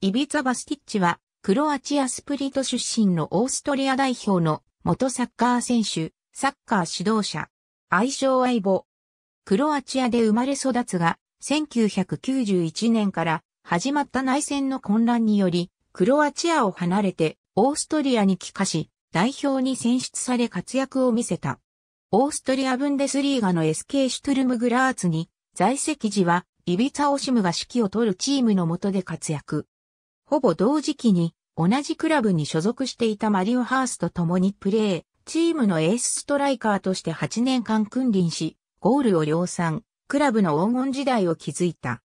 イビツァ・バスティッチは、クロアチアスプリト出身のオーストリア代表の元サッカー選手、サッカー指導者、愛称相棒。クロアチアで生まれ育つが、1991年から始まった内戦の混乱により、クロアチアを離れてオーストリアに帰化し、代表に選出され活躍を見せた。オーストリアブンデスリーガの SK シュトゥルムグラーツに在籍時はイビツァ・オシムが指揮を取るチームの下で活躍。ほぼ同時期に同じクラブに所属していたマリオ・ハースと共にプレー、チームのエースストライカーとして8年間君臨し、ゴールを量産、クラブの黄金時代を築いた。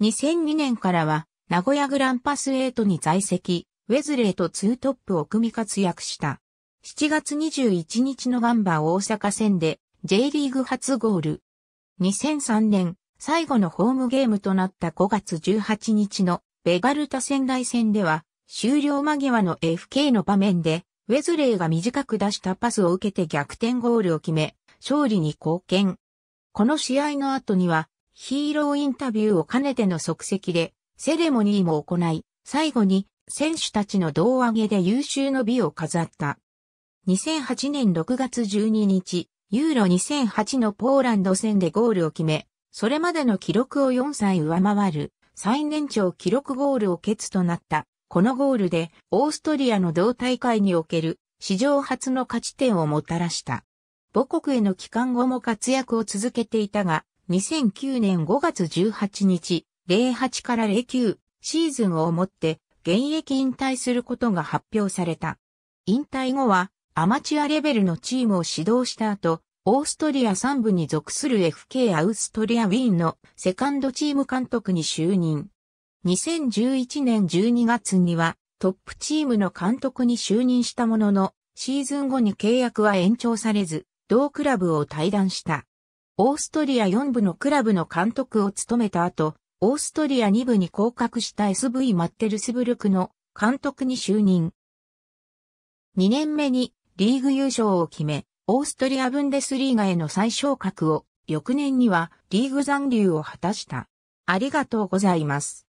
2002年からは、名古屋グランパス8に在籍、ウェズレーとツートップを組み活躍した。7月21日のガンバ大阪戦で J リーグ初ゴール。2003年、最後のホームゲームとなった5月18日のベガルタ仙台戦では、終了間際の FK の場面で、ウェズレイが短く出したパスを受けて逆転ゴールを決め、勝利に貢献。この試合の後には、ヒーローインタビューを兼ねての即席で、セレモニーも行い、最後に選手たちの胴上げで優秀の美を飾った。2008年6月12日、ユーロ2008のポーランド戦でゴールを決め、それまでの記録を4歳上回る最年長記録ゴールを決となった。このゴールでオーストリアの同大会における史上初の勝ち点をもたらした。母国への帰還後も活躍を続けていたが、2009年5月18日、08から09シーズンをもって現役引退することが発表された。引退後はアマチュアレベルのチームを指導した後、オーストリア3部に属する FK アウストリアウィーンのセカンドチーム監督に就任。2011年12月にはトップチームの監督に就任したものの、シーズン後に契約は延長されず、同クラブを退団した。オーストリア4部のクラブの監督を務めた後、オーストリア2部に降格した SV マッテルスブルクの監督に就任。2年目にリーグ優勝を決め、オーストリア・ブンデスリーガへの再昇格を、翌年にはリーグ残留を果たした。ありがとうございます。